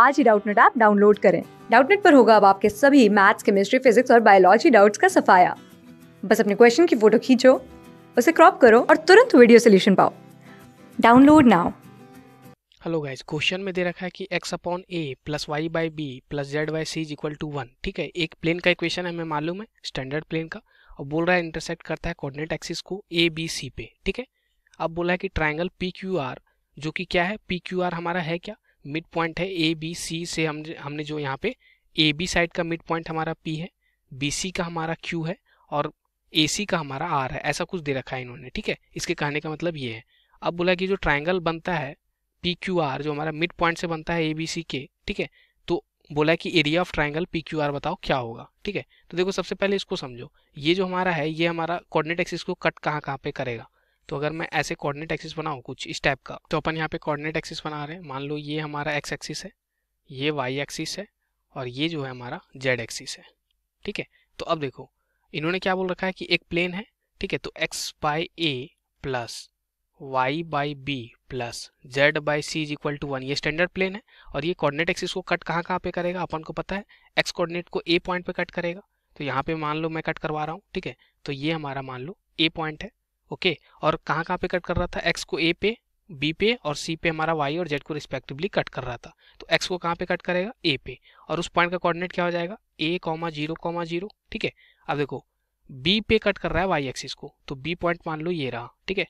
आज ही Doubtnut app download करें डाउटनेट पर होगा अब आपके सभी मैथ्स केमिस्ट्री फिजिक्स और बायोलॉजी डाउट्स का सफाया बस अपने क्वेश्चन की फोटो खींचो उसे क्रॉप करो और तुरंत वीडियो सोल्यूशन पाओ download now hello guys question में दे रखा है कि x upon a plus y by b plus z by c is equal to one ठीक है एक प्लेन का इक्वेशन हमें मालूम है स्टैंडर्ड प्लेन का और बोल रहा है इंटरसेक्ट करता है कोऑर्डिनेट एक्सिस को ए बी सी पे ठीक है अब बोला है कि ट्रायंगल पी क्यू आर जो कि क्या है पी क्यू आर हमारा है क्या मिड पॉइंट है ए बी सी से हम हमने जो यहाँ पे ए बी साइड का मिड पॉइंट हमारा पी है बी सी का हमारा क्यू है और ए सी का हमारा आर है ऐसा कुछ दे रखा है इन्होंने ठीक है इसके कहने का मतलब ये है अब बोला कि जो ट्राइंगल बनता है पी क्यू आर जो हमारा मिड पॉइंट से बनता है ए बी सी के ठीक है तो बोला कि area of triangle P Q R बताओ क्या होगा ठीक है तो देखो सबसे पहले इसको समझो ये जो हमारा है ये हमारा कोऑर्डिनेट एक्सिस को कट कहाँ कहाँ पे करेगा तो अगर मैं ऐसे कोऑर्डिनेट एक्सिस बनाऊँ कुछ इस टाइप का तो अपन यहाँ पे कोऑर्डिनेट एक्सिस बना रहे हैं मान लो ये हमारा एक्स एक्सिस है ये वाई एक्सिस है और ये जो है हमारा जेड एक्सिस है ठीक है तो अब देखो इन्होंने क्या बोल रखा है कि एक प्लेन है ठीक है तो x by a plus y by b plus z by c is equal to one ये स्टैंडर्ड प्लेन है और ये कोऑर्डिनेट एक्सिस को कट कहाँ कहाँ पे करेगा अपन को पता है एक्स कोऑर्डिनेट को ए पॉइंट पे कट करेगा तो यहाँ पे मान लो मैं कट करवा रहा हूँ ठीक है तो ये हमारा मान लो ए पॉइंट है ओके और कहाँ कहाँ पे कट कर रहा था एक्स को ए पे बी पे और सी पे हमारा वाई और जेड को रिस्पेक्टिवली कट कर रहा था तो एक्स को कहाँ पे कट करेगा ए पे और उस पॉइंट का कोऑर्डिनेट क्या हो जाएगा a comma zero comma zero ठीक है अब देखो बी पे कट कर रहा है वाई एक्सिस को तो बी पॉइंट मान लो ये रहा ठीक है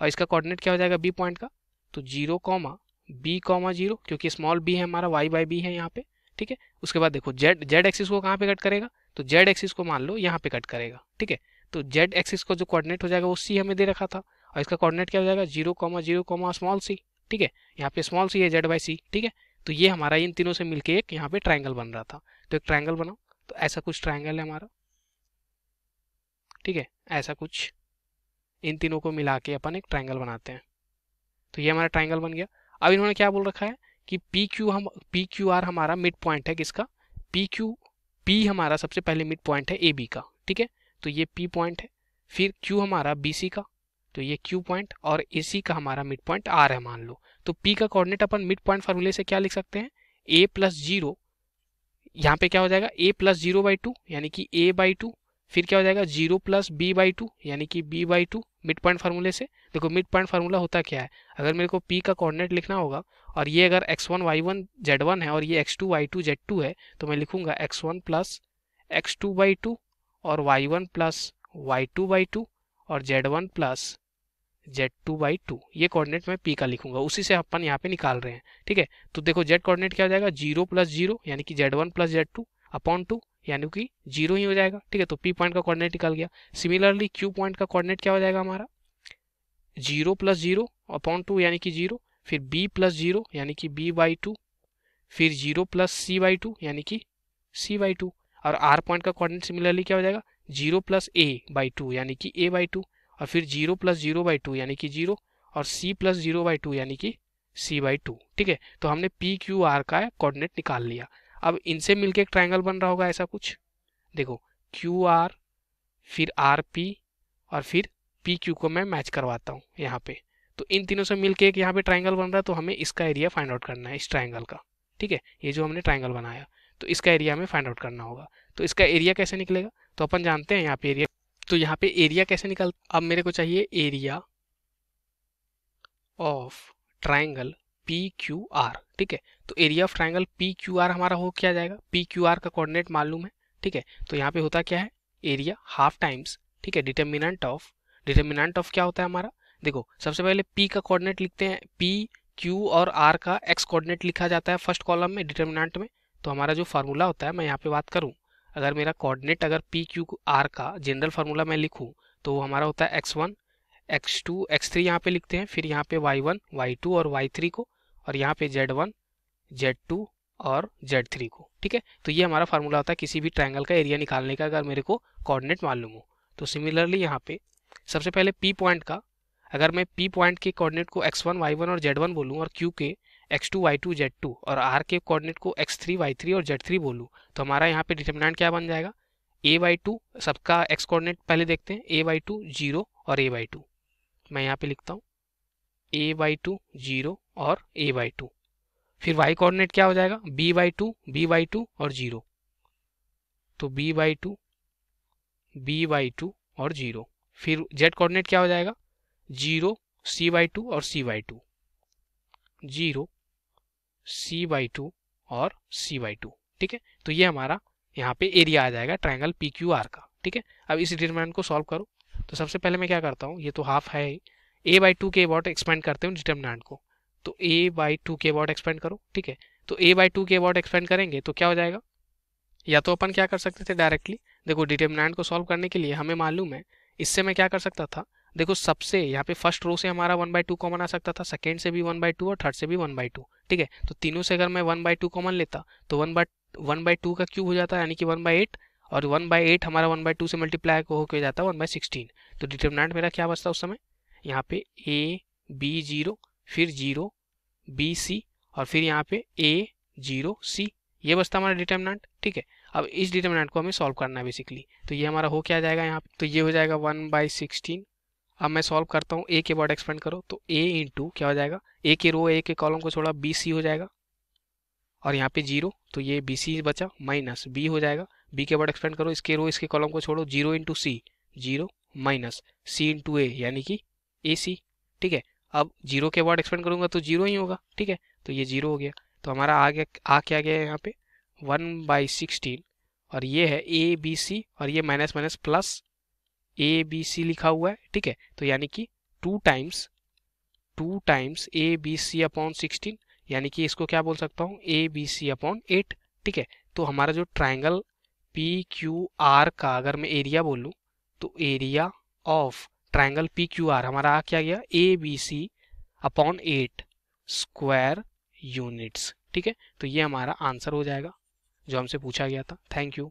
और इसका कॉर्डिनेट क्या हो जाएगा बी पॉइंट का तो zero comma b comma zero क्योंकि स्मॉल बी है हमारा वाई बाई बी है यहाँ पे ठीक है उसके बाद देखो जेड जेड एक्सिस को कहाँ पे कट करेगा तो जेड एक्सिस को मान लो यहाँ पे कट करेगा ठीक है तो जेड एक्सिस का जो कोऑर्डिनेट हो जाएगा वो सी हमें दे रखा था और इसका कोऑर्डिनेट क्या हो जाएगा zero comma zero comma small c ठीक है यहाँ पे स्मॉल सी है जेड बाई सी ठीक है तो ये हमारा इन तीनों से मिलके एक यहाँ पे ट्राइंगल बन रहा था तो एक ट्राइंगल बनाओ तो ऐसा कुछ ट्राइंगल है हमारा ठीक है ऐसा कुछ इन तीनों को मिला के अपन एक ट्राइंगल बनाते हैं तो ये हमारा ट्राइंगल बन गया अब इन्होंने क्या बोल रखा है कि पी क्यू हम पी क्यू आर हमारा मिड पॉइंट है किसका पी क्यू पी हमारा सबसे पहले मिड पॉइंट है ए बी का ठीक है तो ये पी पॉइंट है फिर क्यू हमारा बी का तो ये क्यू पॉइंट और ए सी का हमारा मिड पॉइंट आर है मान लो तो पी का कोऑर्डिनेट अपन मिड पॉइंट फार्मूले से क्या लिख सकते हैं ए प्लस जीरो यहाँ पे क्या हो जाएगा a plus zero by two यानी कि ए बाई टू फिर क्या हो जाएगा zero plus b by two यानी कि b by two mid point फार्मूले से देखो मिड पॉइंट फार्मूला होता क्या है अगर मेरे को पी का कॉर्डिनेट लिखना होगा और ये अगर x one y one z one है और ये x two y two z two है तो मैं लिखूंगा x one plus x two by two और y one plus y two by two और z one plus z two by two ये कोऑर्डिनेट मैं पी का लिखूंगा उसी से अपन यहाँ पे निकाल रहे हैं ठीक है तो देखो जेड कोऑर्डिनेट क्या हो जाएगा जीरो प्लस जीरो यानी कि z one plus z two upon two यानी कि जीरो ही हो जाएगा ठीक है तो पी पॉइंट का कोऑर्डिनेट निकल गया सिमिलरली क्यू पॉइंट का कोऑर्डिनेट क्या हो जाएगा हमारा zero plus zero upon two यानी कि जीरो फिर बी प्लस जीरो यानी कि बी बाई टू फिर zero plus c by two यानी कि सी बाई टू और आर पॉइंट का कोऑर्डिनेट सिमिलरली क्या हो जाएगा zero plus a by two यानी कि ए बाई टू और फिर zero plus zero by two यानी कि जीरो और c plus zero by two यानी कि सी बाई टू ठीक है तो हमने पी क्यू आर का कोऑर्डिनेट निकाल लिया अब इनसे मिलकर एक ट्राइंगल बन रहा होगा ऐसा कुछ देखो क्यू आर फिर आर पी और फिर पी क्यू को मैं मैच करवाता हूँ यहाँ पे तो इन तीनों से मिलके एक यहाँ पे ट्राइंगल बन रहा है तो हमें इसका एरिया फाइंड आउट करना है इस ट्राइंगल का ठीक है ये जो हमने ट्राइंगल बनाया तो इसका एरिया हमें फाइंड आउट करना होगा तो इसका एरिया कैसे निकलेगा तो अपन जानते हैं यहाँ पे एरिया तो यहाँ पे एरिया कैसे निकल अब मेरे को चाहिए area of triangle P Q R ठीक है तो area of triangle P Q R हमारा हो क्या जाएगा पी क्यू आर का कोऑर्डिनेट मालूम है ठीक है तो यहाँ पे होता क्या है एरिया हाफ टाइम्स ठीक है डिटर्मिनेंट ऑफ डिटर्मिनेंट ऑफ क्या होता है हमारा देखो सबसे पहले पी का कोऑर्डिनेट लिखते हैं पी क्यू और आर का एक्स कोऑर्डिनेट लिखा जाता है फर्स्ट कॉलम में डिटर्मिनेंट में तो हमारा जो फार्मूला होता है मैं यहाँ पे बात करूँ अगर मेरा कोऑर्डिनेट अगर पी क्यू आर का जनरल फार्मूला मैं लिखूँ तो वो हमारा होता है x one x two x three यहाँ पर लिखते हैं फिर यहाँ पे वाई वन वाई टू और वाई थ्री को और यहाँ पे जेड वन जेड टू और जेड थ्री को ठीक है तो ये हमारा फार्मूला होता है किसी भी ट्राइंगल का एरिया निकालने का अगर मेरे को कॉर्डिनेट मालूम हो तो सिमिलरली यहाँ पे सबसे पहले पी पॉइंट का अगर मैं पी पॉइंट के कॉर्डिनेट को एक्स वन वाई वन और जेड वन बोलूँ और क्यू के x two y two z two और आर के कोऑर्डिनेट को एक्स थ्री वाई थ्री और जेड थ्री बोलूँ तो हमारा यहाँ पे डिटर्मिनेंट क्या बन जाएगा ए वाई टू सबका एक्स कोऑर्डिनेट पहले देखते हैं ए वाई टू जीरो और ए वाई टू मैं यहाँ पे लिखता हूँ ए वाई टू जीरो और ए वाई टू फिर वाई कोऑर्डिनेट क्या हो जाएगा b y two b y two और जीरो तो b y two b y two और जीरो फिर जेड कोऑर्डिनेट क्या हो जाएगा जीरो सी वाई टू और c y two zero c by two और सी बाई टू ठीक है तो ये हमारा यहाँ पे एरिया आ जाएगा ट्राइंगल पी क्यू आर का ठीक है अब इस डिटर्मिनेंट को सॉल्व करो तो सबसे पहले मैं क्या करता हूँ ये तो हाफ है ही ए बाई टू के अबाउट एक्सपेंड करते हैं डिटर्मिनेंट को तो ए बाई टू के अबाउट एक्सपेंड करो ठीक है तो ए बाई टू के अबाउट एक्सपेंड करेंगे तो क्या हो जाएगा या तो अपन क्या कर सकते थे डायरेक्टली देखो डिटर्मिनेंट को सॉल्व करने के लिए हमें मालूम है इससे मैं क्या कर सकता था देखो सबसे यहाँ पे फर्स्ट रो से हमारा वन बाई टू कॉमन आ सकता था सेकेंड से भी वन बाई टू और थर्ड से भी वन बाई टू ठीक है तो तीनों से अगर मैं वन बाई टू कॉमन लेता तो one by one by two का क्यूब हो जाता है यानी कि वन बाई एट और वन बाई एट हमारा वन बाई टू से मल्टीप्लाई होकर जाता है वन बाई सिक्सटीन तो डिटर्मिनेंट मेरा क्या बचता उस समय यहाँ पे ए बी जीरो फिर जीरो बी सी और फिर यहाँ पे ए जीरो सी ये बचता हमारा डिटर्मिनेंट ठीक है अब इस डिटर्मिनेंट को हमें सॉल्व करना है बेसिकली तो ये हमारा हो क्या जाएगा यहाँ पे तो ये हो जाएगा वन बाई सिक्सटीन अब मैं सॉल्व करता हूँ ए के वर्ड एक्सपेंड करो तो ए इंटू क्या हो जाएगा ए के रो ए के कॉलम को छोड़ा बी सी हो जाएगा और यहाँ पे जीरो तो ये बी सी बचा माइनस बी हो जाएगा बी के वर्ड एक्सपेंड करो इसके रो इसके कॉलम को छोड़ो zero into c zero minus c into a यानी कि ए सी ठीक है अब जीरो के वर्ड एक्सपेंड करूँगा तो जीरो ही होगा ठीक है तो ये जीरो हो गया तो हमारा आ गया आ क्या गया यहाँ पे वन बाई सिक्सटीन और ये है ए बी सी और ये minus minus plus a b c लिखा हुआ है ठीक है तो यानी कि two times two times a b c upon sixteen यानी कि इसको क्या बोल सकता हूँ a b c upon eight ठीक है तो हमारा जो ट्राइंगल पी क्यू आर का अगर मैं एरिया बोलूँ तो area of triangle P Q R हमारा आ क्या गया a b c upon eight square units ठीक है तो ये हमारा आंसर हो जाएगा जो हमसे पूछा गया था थैंक यू